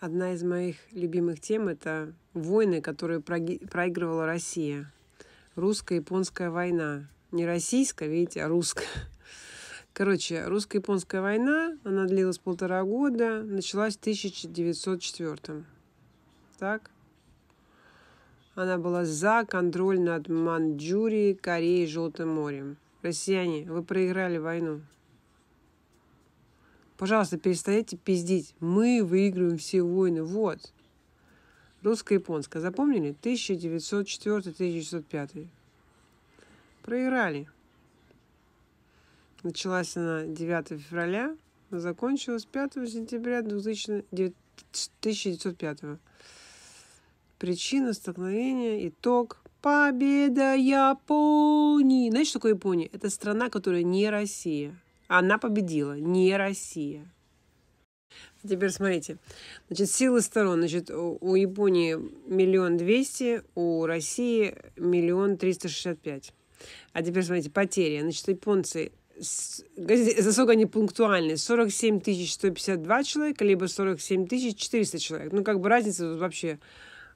Одна из моих любимых тем – это войны, которые проигрывала Россия. Русско-японская война. Не российская, видите, а русская. Короче, русско-японская война, она длилась полтора года, началась в 1904. Так? Она была за контроль над Маньчжурией, Кореей, и Желтым морем. Россияне, вы проиграли войну. Пожалуйста, перестаньте пиздить. Мы выигрываем все войны. Вот. Русско-японская. Запомнили? 1904-1905. Проиграли. Началась она 9 февраля, закончилась 5 сентября 2000... 1905. Причина столкновения, итог. Победа Японии! Знаешь, что такое Япония? Это страна, которая не Россия. Она победила, не Россия. Теперь смотрите. Значит, силы сторон. Значит, у Японии миллион двести, у России миллион триста шестьдесят пять. А теперь смотрите, потери. Значит, японцы за сколько они пунктуальны? 47 152 человека, либо 47 400 человек. Ну, как бы разница тут вообще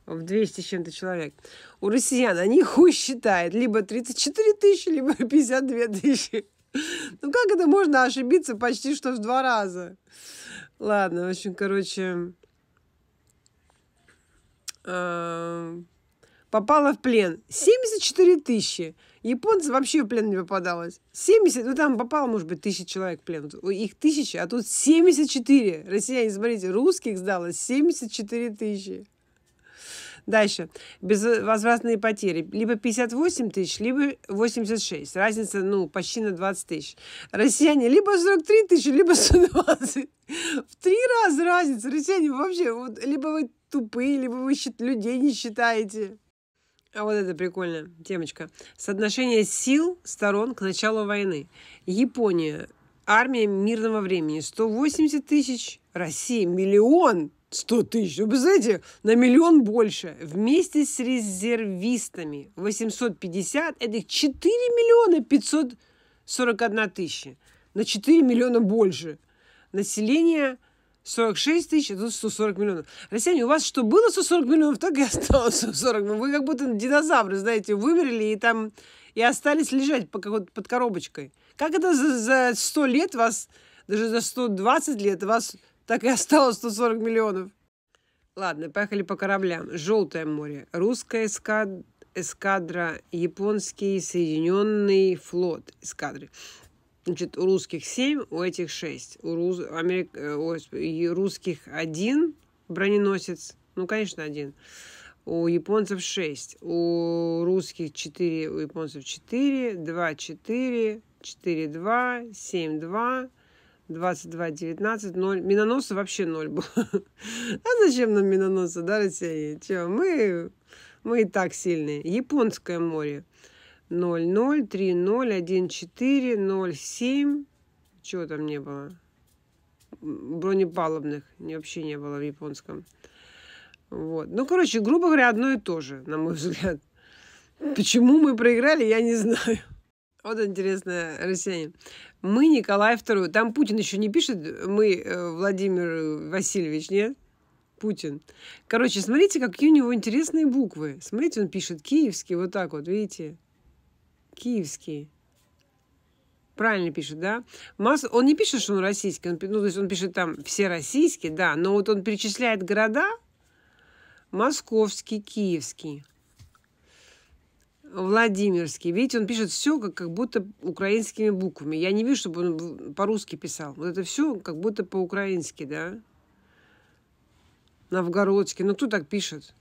в 200 с чем-то человек. У россиян они хуй считают. Либо 34 тысячи, либо 52 тысячи. Ну как это можно ошибиться почти что в два раза? Ладно, в общем, короче, э, попала в плен. 74 тысячи. Японцы вообще в плен не попадалось. 70, ну там попало, может быть, тысяча человек в плен. Их тысяча, а тут 74. Россияне, смотрите, русских сдалось 74 тысячи. Дальше. Безвозвратные потери. Либо 58 тысяч, либо 86. Разница, ну, почти на 20 тысяч. Россияне либо 43 тысячи, либо 120. В три раза разница. Россияне вообще, вот, либо вы тупые, либо вы людей не считаете. А вот это прикольная темочка. Соотношение сил сторон к началу войны. Япония. Армия мирного времени. 180 тысяч. Россия. Миллион. 100 тысяч. Ну, вы знаете, на миллион больше. Вместе с резервистами 850, это 4 миллиона 541 тысяча. На 4 миллиона больше. Население 46 тысяч, а тут 140 миллионов. Россияне, у вас что, было 140 миллионов, так и осталось 140. Ну, вы как будто динозавры, знаете, вымерли и там и остались лежать под коробочкой. Как это за, за 100 лет вас, даже за 120 лет вас так и осталось 140 миллионов. Ладно, поехали по кораблям. Желтое море. Русская эскад... эскадра, японский Соединенный флот эскадры. Значит, у русских 7, у этих 6. У, рус... Америк... у э, русских один броненосец. Ну, конечно, один. У японцев 6. У русских 4, у японцев 4, 2, 4, 4, 2, 7, 2, 22, 19, 0. Миноноса вообще 0 было. А зачем нам миноноса, да, россияне? Че, мы, мы и так сильные. Японское море. 0, 0, 3, 0, 1, 4, 0, 7. Чего там не было? Бронепалубных вообще не было в японском. Вот. Ну, короче, грубо говоря, одно и то же, на мой взгляд. Почему мы проиграли, я не знаю. Вот интересно, россияне. Мы Николай II. Там Путин еще не пишет. Мы э, Владимир Васильевич, нет? Путин. Короче, смотрите, какие у него интересные буквы. Смотрите, он пишет киевский, вот так вот, видите? Киевский. Правильно пишет, да? Масс... Он не пишет, что он российский. Он... Ну, то есть он пишет там все российские, да. Но вот он перечисляет города. Московский, киевский. Владимирский. Видите, он пишет все как, как будто украинскими буквами. Я не вижу, чтобы он по-русски писал. Вот это все как будто по-украински, да? Новгородский. Ну, кто так пишет?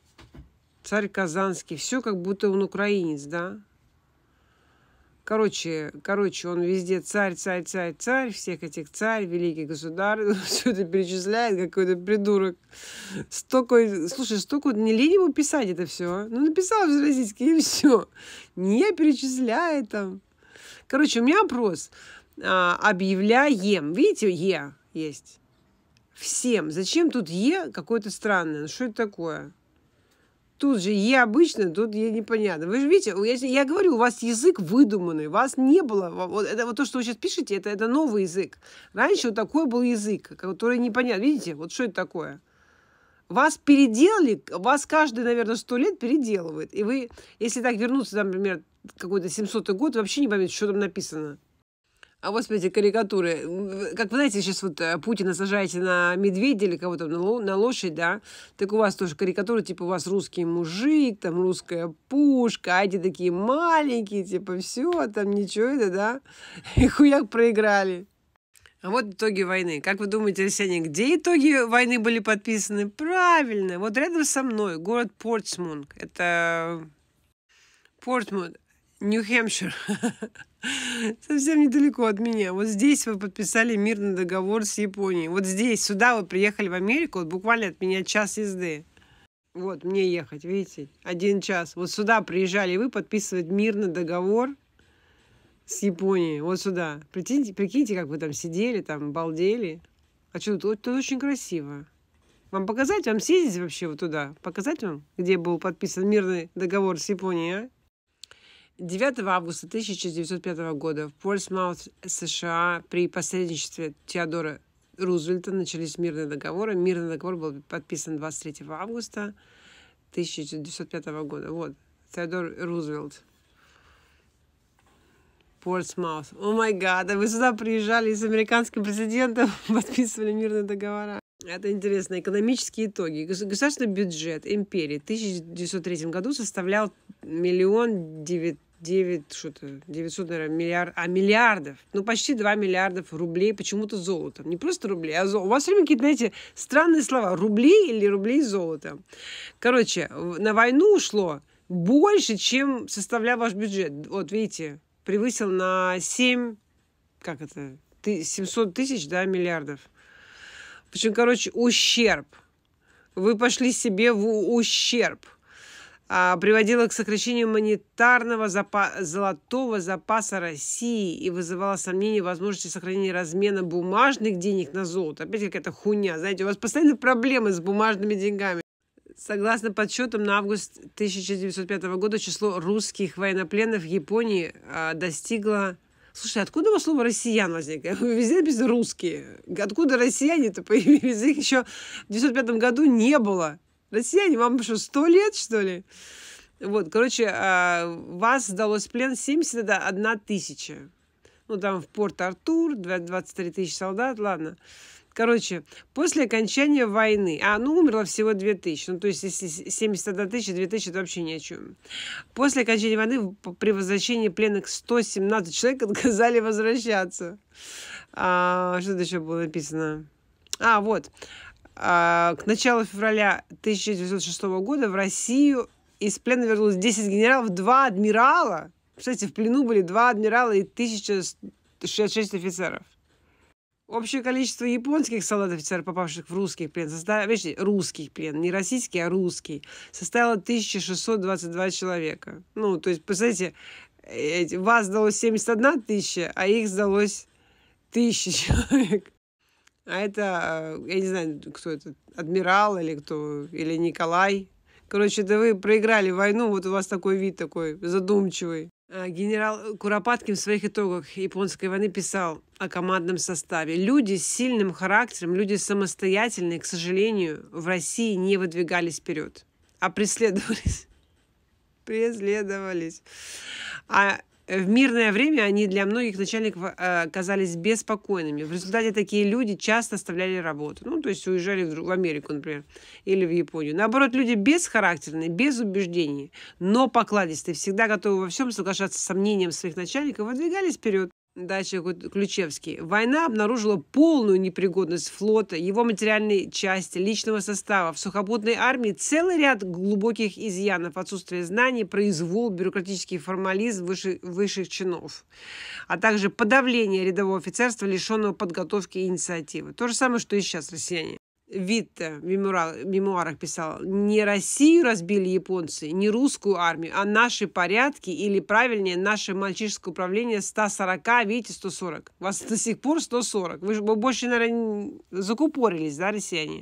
Царь Казанский. Все как будто он украинец, да? Короче, короче, он везде царь, царь, царь, царь, всех этих царь, великий государь, все это перечисляет, какой-то придурок. Столько, слушай, столько, не лень ему писать это все. А. Ну, написал же российский, и все. Не перечисляет там. Короче, у меня вопрос, А, объявляем. Видите, Е есть. Всем. Зачем тут Е какое-то странное? Ну, что это такое? тут же «е» обычно, тут «е» непонятно. Вы же видите, я, я говорю, у вас язык выдуманный, вас не было. Вот, это, вот то, что вы сейчас пишете, это, это новый язык. Раньше вот такой был язык, который непонятно. Видите, вот что это такое? Вас переделали, вас каждый, наверное, сто лет переделывает. И вы, если так вернуться, там, например, какой-то 700 год, вообще не поймете, что там написано. А вот смотрите карикатуры. Как вы знаете, сейчас вот э, Путина сажаете на медведя или кого-то на, ло, лошадь, да? Так у вас тоже карикатуры, типа у вас русский мужик, там русская пушка, а эти такие маленькие, типа все, там ничего это, да? И хуяк проиграли. А вот итоги войны. Как вы думаете, Арсений, где итоги войны были подписаны? Правильно, вот рядом со мной город Портсмунг. Это Портсмут, Нью-Хэмпшир. совсем недалеко от меня. Вот здесь вы подписали мирный договор с Японией. Вот здесь, сюда вы приехали в Америку, вот буквально от меня час езды. Вот, мне ехать, видите, один час. Вот сюда приезжали вы подписывать мирный договор с Японией, вот сюда. Прикиньте, прикиньте, как вы там сидели, там балдели. А что, тут, тут очень красиво. Вам показать, вам съездить вообще вот туда? Показать вам, где был подписан мирный договор с Японией, а? 9 августа 1905 года в Портсмаут, США, при посредничестве Теодора Рузвельта начались мирные договоры. Мирный договор был подписан 23 августа 1905 года. Вот, Теодор Рузвельт. Портсмаут. О май гад, а вы сюда приезжали с американским президентом, подписывали мирные договора. Это интересно. Экономические итоги. Государственный бюджет империи в 1903 году составлял миллион девять что-то, девятьсот наверное, миллиард, а миллиардов, ну, почти два миллиардов рублей почему-то золотом. Не просто рублей, а золото. У вас все время какие-то, знаете, странные слова. Рубли или рублей золота. Короче, на войну ушло больше, чем составлял ваш бюджет. Вот, видите, превысил на 7, как это, 700 тысяч, да, миллиардов. В общем, короче, ущерб. Вы пошли себе в ущерб. А, приводило к сокращению монетарного запа золотого запаса России и вызывало сомнения в возможности сохранения размена бумажных денег на золото. Опять какая-то хуйня. Знаете, у вас постоянно проблемы с бумажными деньгами. Согласно подсчетам, на август 1905 года число русских военнопленных в Японии а, достигло Слушай, откуда у вас слово «россиян» возникло? Везде написано «русские». Откуда россияне-то появились? Их еще в 1905 году не было. Россияне, вам что, сто лет, что ли? Вот, короче, а, вас сдалось в плен 71 тысяча. Ну, там в Порт-Артур, 23 тысячи солдат, ладно. Короче, после окончания войны, а ну умерло всего 2000, ну то есть если 71 тысяча, 2000 это вообще ни о чем. После окончания войны при возвращении пленных 117 человек отказали возвращаться. А, что еще было написано? А, вот. А, к началу февраля 1906 года в Россию из плена вернулось 10 генералов, 2 адмирала. Кстати, в плену были 2 адмирала и 1066 офицеров. Общее количество японских солдат-офицеров, попавших в русский плен, состав, видите, русский плен, не российский, а русский, составило 1622 человека. Ну, то есть, посмотрите, вас сдалось 71 тысяча, а их сдалось тысяча человек. А это, э, я не знаю, кто это, адмирал или кто, или Николай. Короче, да вы проиграли войну, вот у вас такой вид такой задумчивый. А, генерал Куропаткин в своих итогах японской войны писал о командном составе. Люди с сильным характером, люди самостоятельные, к сожалению, в России не выдвигались вперед, а преследовались. Преследовались. А в мирное время они для многих начальников оказались э, беспокойными. В результате такие люди часто оставляли работу. Ну, то есть уезжали в Америку, например, или в Японию. Наоборот, люди бесхарактерные, без убеждений, но покладистые, всегда готовы во всем соглашаться с сомнением своих начальников, выдвигались вперед. Дальше Ключевский. Война обнаружила полную непригодность флота, его материальной части, личного состава. В сухопутной армии целый ряд глубоких изъянов, отсутствие знаний, произвол, бюрократический формализм выше, высших чинов, а также подавление рядового офицерства, лишенного подготовки и инициативы. То же самое, что и сейчас россияне. Вид э, в мемуарах, мемуарах писал, не Россию разбили японцы, не русскую армию, а наши порядки, или правильнее, наше мальчишеское управление 140, видите, 140. У вас до сих пор 140. Вы же больше, наверное, закупорились, да, россияне?